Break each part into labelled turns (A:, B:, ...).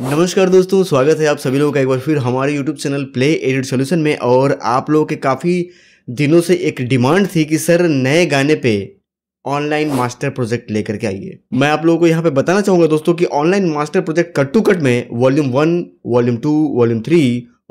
A: नमस्कार दोस्तों स्वागत है आप सभी लोगों का एक बार फिर हमारे YouTube channel Play Edit Solution में और आप लोगों के काफ़ी दिनों से एक डिमांड थी कि सर नए गाने पे ऑनलाइन मास्टर प्रोजेक्ट लेकर के आइए मैं आप लोगों को यहाँ पे बताना चाहूँगा दोस्तों कि online master project cut to cut में volume one volume two volume three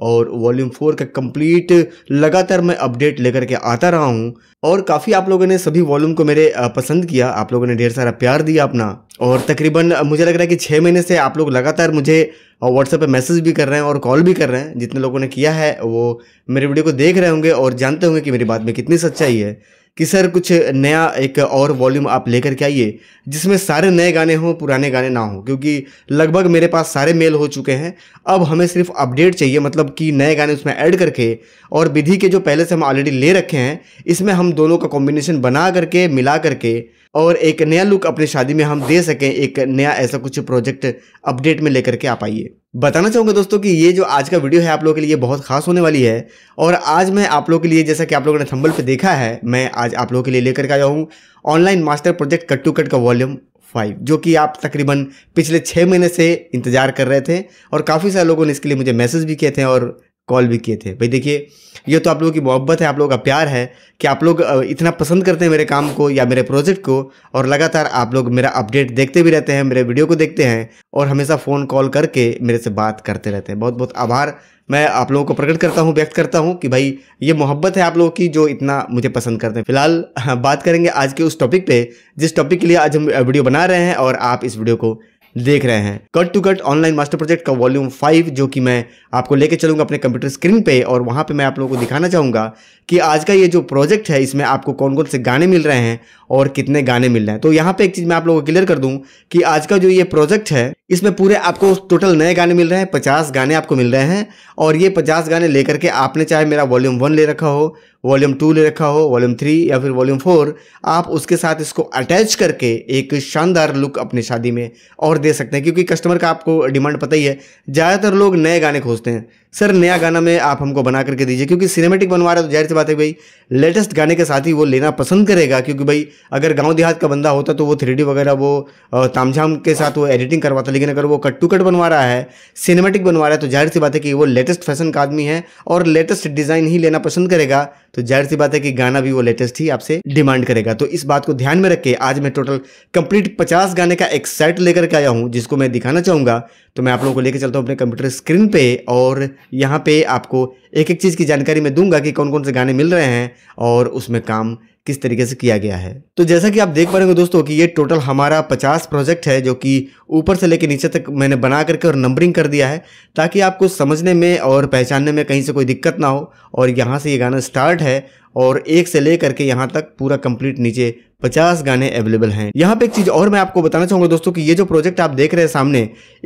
A: और वॉल्यूम फोर का कंप्लीट लगातार मैं अपडेट लेकर के आता रहा हूँ और काफ़ी आप लोगों ने सभी वॉल्यूम को मेरे पसंद किया आप लोगों ने ढेर सारा प्यार दिया अपना और तकरीबन मुझे लग रहा है कि छः महीने से आप लोग लगातार मुझे व्हाट्सएप पे मैसेज भी कर रहे हैं और कॉल भी कर रहे हैं जितने लोगों ने किया है वो मेरे वीडियो को देख रहे होंगे और जानते होंगे कि मेरी बात में कितनी सच्चाई है कि सर कुछ नया एक और वॉल्यूम आप लेकर के आइए जिसमें सारे नए गाने हों पुराने गाने ना हों क्योंकि लगभग मेरे पास सारे मेल हो चुके हैं अब हमें सिर्फ अपडेट चाहिए मतलब कि नए गाने उसमें ऐड करके और विधि के जो पहले से हम ऑलरेडी ले रखे हैं इसमें हम दोनों का कॉम्बिनेशन बना करके मिला करके और एक नया लुक अपनी शादी में हम दे सकें एक नया ऐसा कुछ प्रोजेक्ट अपडेट में लेकर के आ पाइए बताना चाहूँगा दोस्तों कि ये जो आज का वीडियो है आप लोगों के लिए बहुत खास होने वाली है और आज मैं आप लोगों के लिए जैसा कि आप लोगों ने थंबल पे देखा है मैं आज आप लोगों के लिए लेकर के आया हूँ online master project cut to cut का वॉल्यूम फाइव जो कि आप तकरीबन पिछले छः महीने से इंतज़ार कर रहे थे और काफ़ी सारे लोगों ने इसके लिए मुझे मैसेज भी किए थे और कॉल भी किए थे भाई देखिए ये तो आप लोगों की मोहब्बत है आप लोगों का प्यार है कि आप लोग इतना पसंद करते हैं मेरे काम को या मेरे प्रोजेक्ट को और लगातार आप लोग मेरा अपडेट देखते भी रहते हैं मेरे वीडियो को देखते हैं और हमेशा फ़ोन कॉल करके मेरे से बात करते रहते हैं बहुत बहुत आभार मैं आप लोगों को प्रकट करता हूँ व्यक्त करता हूँ कि भाई ये मोहब्बत है आप लोगों की जो इतना मुझे पसंद करते हैं फिलहाल हाँ, बात करेंगे आज के उस टॉपिक पर जिस टॉपिक के लिए आज हम वीडियो बना रहे हैं और आप इस वीडियो को देख रहे हैं cut to cut online master project का वॉल्यूम फाइव जो कि मैं आपको लेके चलूंगा अपने कंप्यूटर स्क्रीन पे और वहाँ पे मैं आप लोगों को दिखाना चाहूंगा कि आज का ये जो प्रोजेक्ट है इसमें आपको कौन कौन से गाने मिल रहे हैं और कितने गाने मिल रहे हैं तो यहाँ पे एक चीज़ मैं आप लोगों को क्लियर कर दूँ कि आज का जो ये प्रोजेक्ट है इसमें पूरे आपको टोटल नए गाने मिल रहे हैं पचास गाने आपको मिल रहे हैं और ये पचास गाने लेकर के आपने चाहे मेरा वॉल्यूम वन ले रखा हो वॉल्यूम टू ले रखा हो वॉल्यूम थ्री या फिर वॉल्यूम फोर आप उसके साथ इसको अटैच करके एक शानदार लुक अपनी शादी में और दे सकते हैं क्योंकि कस्टमर का आपको डिमांड पता ही है ज़्यादातर लोग नए गाने खोजते हैं सर नया गाना में आप हमको बना करके दीजिए क्योंकि सिनेमेटिक बनवा रहे तो जाहिर सी बात है भाई लेटेस्ट गाने के साथ ही वो लेना पसंद करेगा क्योंकि भाई अगर गांव देहात का बंदा होता तो वो थ्री वगैरह वो तामझाम के साथ वो एडिटिंग करवाता लेकिन अगर वो कट टू कट बनवा रहा है सिनेमेटिक बनवा रहा है तो जाहिर सी बात है कि वो लेटेस्ट फैशन का आदमी है और लेटेस्ट डिज़ाइन ही लेना पसंद करेगा तो जाहिर सी बात है कि गाना भी वो लेटेस्ट ही आपसे डिमांड करेगा तो इस बात को ध्यान में रख के आज मैं टोटल कंप्लीट पचास गाने का एक सेट लेकर के आया हूँ जिसको मैं दिखाना चाहूँगा तो मैं आप लोगों को लेकर चलता हूँ अपने कंप्यूटर स्क्रीन पे और यहाँ पे आपको एक एक चीज़ की जानकारी मैं दूंगा कि कौन कौन से गाने मिल रहे हैं और उसमें काम किस तरीके से किया गया है तो जैसा कि आप देख पा रहे हो दोस्तों कि ये टोटल हमारा 50 प्रोजेक्ट है जो कि ऊपर से लेकर नीचे तक मैंने बना करके और नंबरिंग कर दिया है ताकि आपको समझने में और पहचानने में कहीं से कोई दिक्कत ना हो और यहाँ से ये गाना स्टार्ट है और एक से ले करके यहाँ तक पूरा कंप्लीट नीचे पचास गाने अवेलेबल हैं यहाँ पे एक चीज और मैं आपको बताना चाहूंगा दोस्तों कि ये जो प्रोजेक्ट आप देख रहे हैं सामने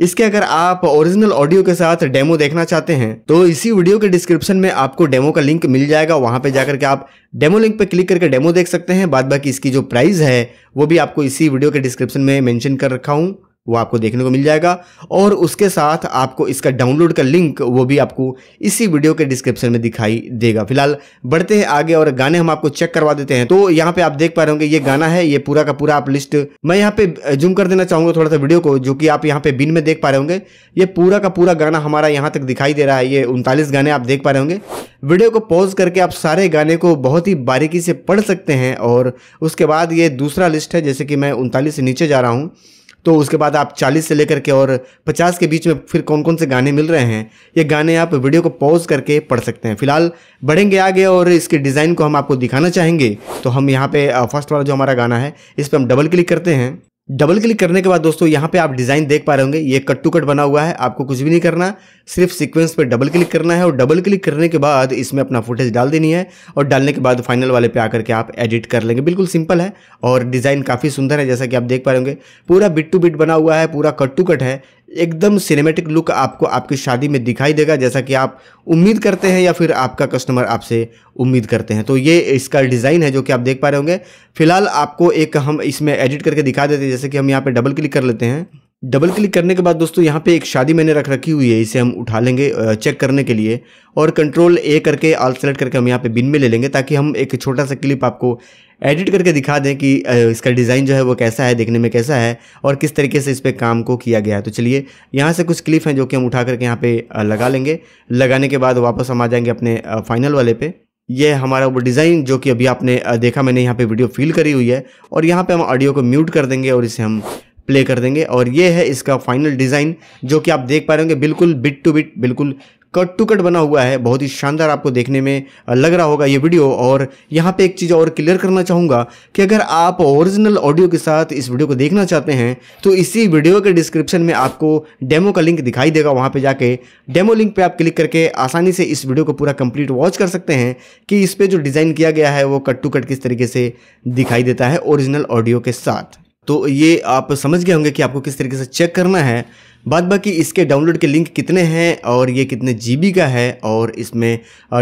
A: इसके अगर आप ओरिजिनल ऑडियो के साथ डेमो देखना चाहते हैं तो इसी वीडियो के डिस्क्रिप्शन में आपको डेमो का लिंक मिल जाएगा वहां पे जाकर के आप डेमो लिंक पे क्लिक करके डेमो देख सकते हैं बाद बाकी इसकी जो प्राइस है वो भी आपको इसी वीडियो के डिस्क्रिप्शन में मैंशन कर रखा हूँ वो आपको देखने को मिल जाएगा और उसके साथ आपको इसका डाउनलोड का लिंक वो भी आपको इसी वीडियो के डिस्क्रिप्शन में दिखाई देगा फिलहाल बढ़ते हैं आगे और गाने हम आपको चेक करवा देते हैं तो यहाँ पे आप देख पा रहे होंगे ये गाना है ये पूरा का पूरा आप लिस्ट मैं यहाँ पे जूम कर देना चाहूँगा थोड़ा सा वीडियो को जो कि आप यहाँ पे बिन में देख पा रहे होंगे ये पूरा का पूरा गाना हमारा यहाँ तक दिखाई दे रहा है ये उनतालीस गाने आप देख पा रहे होंगे वीडियो को पॉज करके आप सारे गाने को बहुत ही बारीकी से पढ़ सकते हैं और उसके बाद ये दूसरा लिस्ट है जैसे कि मैं उनतालीस से नीचे जा रहा हूँ तो उसके बाद आप 40 से लेकर के और 50 के बीच में फिर कौन कौन से गाने मिल रहे हैं ये गाने आप वीडियो को पॉज करके पढ़ सकते हैं फिलहाल बढ़ेंगे आगे और इसके डिज़ाइन को हम आपको दिखाना चाहेंगे तो हम यहाँ पे फर्स्ट वाला जो हमारा गाना है इस पर हम डबल क्लिक करते हैं डबल क्लिक करने के बाद दोस्तों यहाँ पे आप डिज़ाइन देख पा रहे होंगे ये कट टू कट बना हुआ है आपको कुछ भी नहीं करना सिर्फ सीक्वेंस पे डबल क्लिक करना है और डबल क्लिक करने के बाद इसमें अपना फुटेज डाल देनी है और डालने के बाद फाइनल वाले पे आकर के आप एडिट कर लेंगे बिल्कुल सिंपल है और डिज़ाइन काफ़ी सुंदर है जैसा कि आप देख पा रहे होंगे पूरा बिट टू बिट बना हुआ है पूरा कट टू कट है एकदम सिनेमेटिक लुक आपको आपकी शादी में दिखाई देगा जैसा कि आप उम्मीद करते हैं या फिर आपका कस्टमर आपसे उम्मीद करते हैं तो ये इसका डिज़ाइन है जो कि आप देख पा रहे होंगे फिलहाल आपको एक हम इसमें एडिट करके दिखा देते हैं जैसे कि हम यहाँ पे डबल क्लिक कर लेते हैं डबल क्लिक करने के बाद दोस्तों यहाँ पे एक शादी मैंने रख रखी हुई है इसे हम उठा लेंगे चेक करने के लिए और कंट्रोल ए करके आल सेलेक्ट करके हम यहाँ पे बिन में ले लेंगे ताकि हम एक छोटा सा क्लिप आपको एडिट करके दिखा दें कि इसका डिज़ाइन जो है वो कैसा है देखने में कैसा है और किस तरीके से इस पर काम को किया गया है तो चलिए यहाँ से कुछ क्लिप हैं जो कि हम उठा करके यहाँ पर लगा लेंगे लगाने के बाद वापस हम आ जाएंगे अपने फाइनल वाले पे ये हमारा वो डिज़ाइन जो कि अभी आपने देखा मैंने यहाँ पे वीडियो फील करी हुई है और यहाँ पे हम ऑडियो को म्यूट कर देंगे और इसे हम प्ले कर देंगे और ये है इसका फाइनल डिज़ाइन जो कि आप देख पा रहे होंगे बिल्कुल बिट टू बिट बिल्कुल कट टू कट बना हुआ है बहुत ही शानदार आपको देखने में लग रहा होगा ये वीडियो और यहाँ पे एक चीज़ और क्लियर करना चाहूँगा कि अगर आप ओरिजिनल ऑडियो के साथ इस वीडियो को देखना चाहते हैं तो इसी वीडियो के डिस्क्रिप्शन में आपको डेमो का लिंक दिखाई देगा वहाँ पे जाके डेमो लिंक पे आप क्लिक करके आसानी से इस वीडियो को पूरा कंप्लीट वॉच कर सकते हैं कि इस पर जो डिज़ाइन किया गया है वो कट टू कट किस तरीके से दिखाई देता है ओरिजिनल ऑडियो के साथ तो ये आप समझ गए होंगे कि आपको किस तरीके से चेक करना है बाद बाकी इसके डाउनलोड के लिंक कितने हैं और ये कितने जीबी का है और इसमें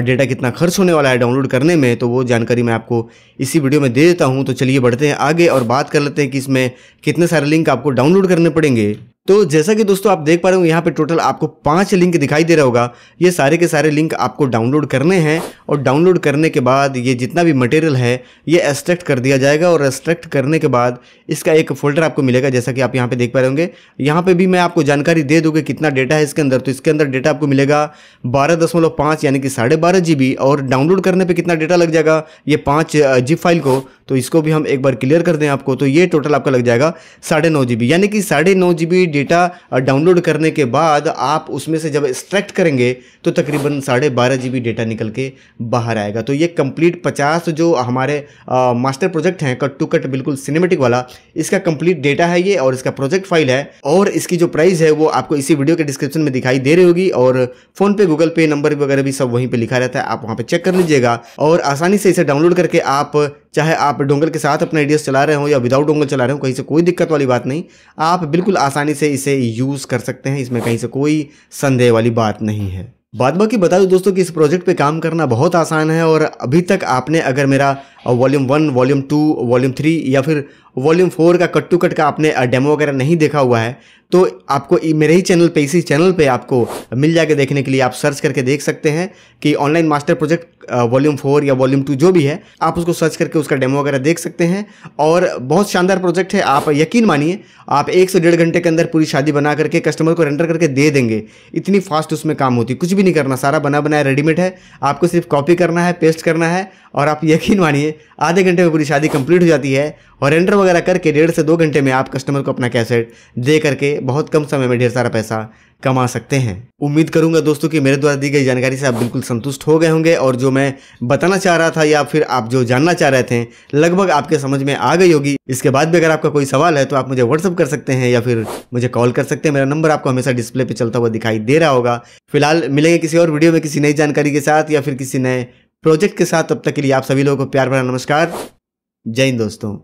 A: डेटा कितना खर्च होने वाला है डाउनलोड करने में तो वो जानकारी मैं आपको इसी वीडियो में दे देता हूँ तो चलिए बढ़ते हैं आगे और बात कर लेते हैं कि इसमें कितने सारे लिंक आपको डाउनलोड करने पड़ेंगे तो जैसा कि दोस्तों आप देख पा रहे हो यहाँ पे टोटल आपको पांच लिंक दिखाई दे रहा होगा ये सारे के सारे लिंक आपको डाउनलोड करने हैं और डाउनलोड करने के बाद ये जितना भी मटेरियल है ये एक्सट्रैक्ट कर दिया जाएगा और एक्सट्रैक्ट करने के बाद इसका एक फोल्डर आपको मिलेगा जैसा कि आप यहाँ पे देख पा रहे होंगे यहाँ पर भी मैं आपको जानकारी दे दूँगी कि कितना डेटा है इसके अंदर तो इसके अंदर डेटा आपको मिलेगा बारह यानी कि साढ़े और डाउनलोड करने पर कितना डेटा लग जाएगा ये पाँच जिप फाइल को तो इसको भी हम एक बार क्लियर कर दें आपको तो ये टोटल आपका लग जाएगा साढ़े नौ जी यानी कि साढ़े नौ जी डेटा डाउनलोड करने के बाद आप उसमें से जब एक्सट्रैक्ट करेंगे तो तकरीबन साढ़े बारह जी डेटा निकल के बाहर आएगा तो ये कंप्लीट पचास जो हमारे आ, मास्टर प्रोजेक्ट हैं कट टू कट बिल्कुल सिनेमेटिक वाला इसका कंप्लीट डेटा है ये और इसका प्रोजेक्ट फाइल है और इसकी जो प्राइस है वो आपको इसी वीडियो के डिस्क्रिप्शन में दिखाई दे रही होगी और फोन पे गूगल पे नंबर वगैरह भी सब वहीं पे लिखा रहता है आप वहाँ पे चेक कर लीजिएगा और आसानी से इसे डाउनलोड करके आप चाहे आप डोंगल के साथ अपना एडीएस चला रहे हो या विदाउट डोंगल चला रहे हो कहीं से कोई दिक्कत वाली बात नहीं आप बिल्कुल आसानी से इसे यूज़ कर सकते हैं इसमें कहीं से कोई संदेह वाली बात नहीं है बाद बाकी बता दूँ दोस्तों कि इस प्रोजेक्ट पे काम करना बहुत आसान है और अभी तक आपने अगर मेरा volume one volume two volume three या फिर वॉल्यूम फोर का कट टू कट का आपने डेमो वगैरह नहीं देखा हुआ है तो आपको मेरे ही चैनल पे इसी चैनल पे आपको मिल जाएगा देखने के लिए आप सर्च करके देख सकते हैं कि online master project volume four या वॉल्यूम टू जो भी है आप उसको सर्च करके उसका डेमो वगैरह देख सकते हैं और बहुत शानदार प्रोजेक्ट है आप यकीन मानिए आप एक से डेढ़ घंटे के अंदर पूरी शादी बना करके कस्टमर को रेंडर करके दे देंगे इतनी फास्ट उसमें काम होती है कुछ भी नहीं करना सारा बना बनाया रेडीमेड है आपको सिर्फ कॉपी करना है पेस्ट करना है और आप यकीन मानिए आधे घंटे में पूरी शादी कंप्लीट हो जाती है और रेंडर वगैरह करके डेढ़ से दो घंटे में आप कस्टमर को अपना कैसेट दे करके बहुत कम समय में ढेर सारा पैसा कमा सकते हैं उम्मीद करूंगा दोस्तों कि मेरे द्वारा दी गई जानकारी से आप बिल्कुल संतुष्ट हो गए होंगे और जो मैं बताना चाह रहा था या फिर आप जो जानना चाह रहे थे लगभग आपके समझ में आ गई होगी इसके बाद भी अगर आपका कोई सवाल है तो आप मुझे व्हाट्सअप कर सकते हैं या फिर मुझे कॉल कर सकते हैं मेरा नंबर आपको हमेशा डिस्प्ले पर चलता हुआ दिखाई दे रहा होगा फिलहाल मिलेंगे किसी और वीडियो में किसी नई जानकारी के साथ या फिर किसी नए प्रोजेक्ट के साथ तब तक के लिए आप सभी लोगों को प्यार भरा नमस्कार जय हिंद दोस्तों